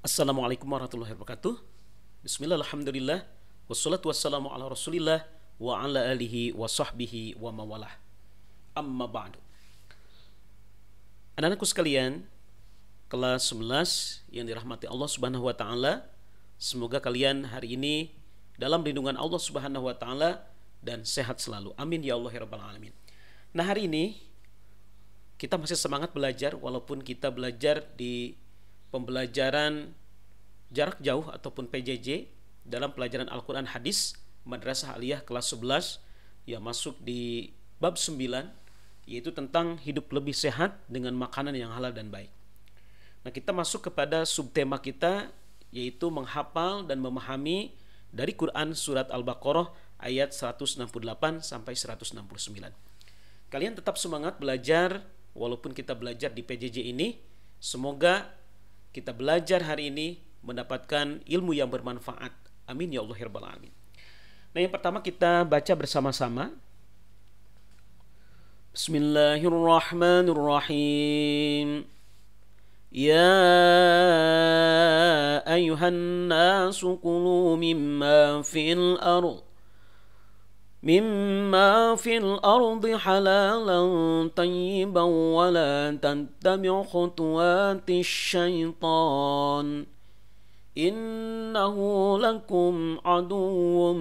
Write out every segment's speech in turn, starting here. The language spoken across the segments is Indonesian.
Assalamualaikum warahmatullahi wabarakatuh Bismillah alhamdulillah Wassalatu wassalamu ala rasulillah Wa ala alihi wa sahbihi wa mawalah Amma ba'du Anak-anakku sekalian Kelas 11 yang dirahmati Allah subhanahu wa ta'ala Semoga kalian hari ini Dalam lindungan Allah subhanahu wa ta'ala Dan sehat selalu Amin ya Allah ya Rabbal Alamin Nah hari ini kita masih semangat belajar walaupun kita belajar di pembelajaran jarak jauh ataupun PJJ dalam pelajaran Al-Quran Hadis Madrasah Aliyah kelas 11 ya masuk di bab 9 yaitu tentang hidup lebih sehat dengan makanan yang halal dan baik. Nah, kita masuk kepada subtema kita yaitu menghafal dan memahami dari Quran surat Al-Baqarah ayat 168 sampai 169. Kalian tetap semangat belajar walaupun kita belajar di PJJ ini. Semoga kita belajar hari ini mendapatkan ilmu yang bermanfaat. Amin ya Allah herbal ya alamin. Nah, yang pertama kita baca bersama-sama. Bismillahirrahmanirrahim. Ya ayuhan الناس كلوا مما في الأرض مما في الأرض حلالا طيبا ولا تتبع خطوات الشيطان إنه لكم عدو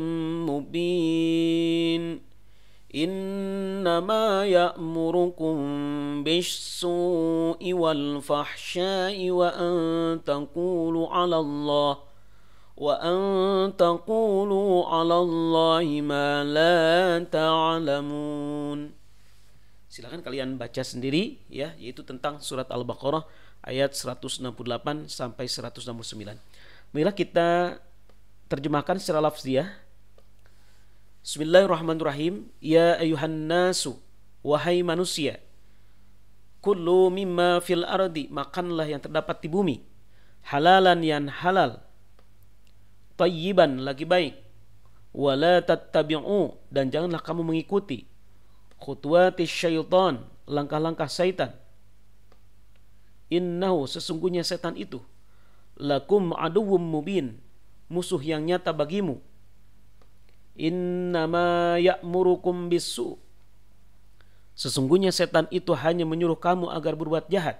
مبين إنما يأمركم بالسوء والفحشاء وأن تقولوا على الله وأن تقولوا على الله ما لا تعلمون Silahkan kalian baca sendiri ya yaitu tentang surat Al-Baqarah ayat 168 sampai 169. Marilah kita terjemahkan secara lafziah. Bismillahirrahmanirrahim. Ya ayuhan nasu wahai manusia. Kullu mimma fil ardi makanlah yang terdapat di bumi. Halalan yang halal tayyiban lagi baik wala tattabi'u dan janganlah kamu mengikuti khutwati syaitan langkah-langkah syaitan innahu sesungguhnya setan itu lakum aduwwum mubin musuh yang nyata bagimu innama ya'murukum bisu sesungguhnya setan itu hanya menyuruh kamu agar berbuat jahat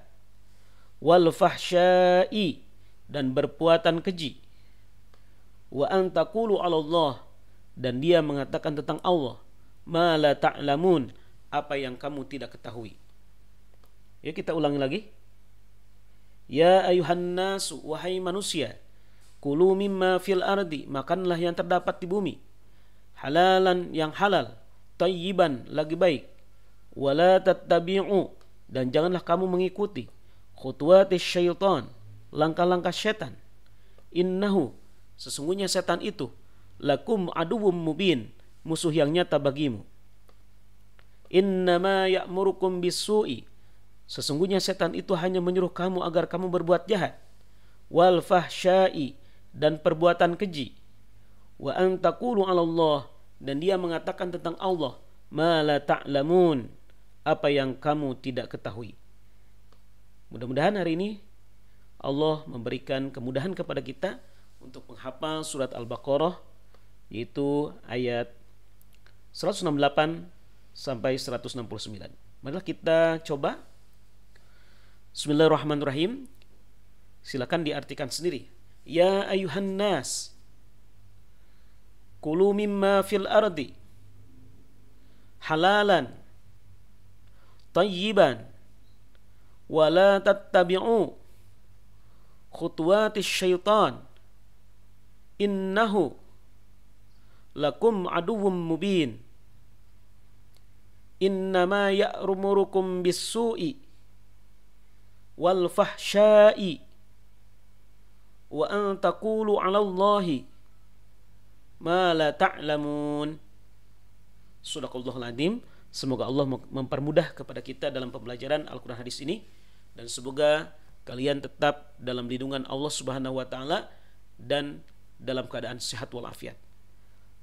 wal fahsyai dan berpuatan keji wa antakulu Allah dan dia mengatakan tentang Allah ma la ta'lamun apa yang kamu tidak ketahui ya kita ulangi lagi ya ayuhan nasu wahai manusia kulu mimma fil ardi makanlah yang terdapat di bumi halalan yang halal tayyiban lagi baik wala tattabi'u dan janganlah kamu mengikuti khutuwatis syaitan langkah-langkah setan innahu Sesungguhnya setan itu lakum aduwwum mubin, musuh yang nyata bagimu. Innama ya'murukum bisu'i. Sesungguhnya setan itu hanya menyuruh kamu agar kamu berbuat jahat. Wal fahsyai dan perbuatan keji. Wa antakulu 'ala Allah dan dia mengatakan tentang Allah ma la ta'lamun apa yang kamu tidak ketahui. Mudah-mudahan hari ini Allah memberikan kemudahan kepada kita untuk menghafal surat Al-Baqarah yaitu ayat 168 sampai 169. Marilah kita coba. Bismillahirrahmanirrahim. Silakan diartikan sendiri. Ya ayuhan nas kulu mimma fil ardi halalan tayyiban wa la tattabi'u khutuwatis syaitan innahu lakum aduwwum mubin innama ya'murukum bis bisu'i wal fahsya'i wa an taqulu 'ala Allahi ma la ta'lamun Sadaqallahul azim semoga Allah mempermudah kepada kita dalam pembelajaran Al-Qur'an hadis ini dan semoga kalian tetap dalam lindungan Allah Subhanahu wa taala dan dalam keadaan sehat walafiat.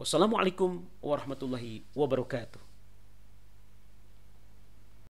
Wassalamualaikum warahmatullahi wabarakatuh.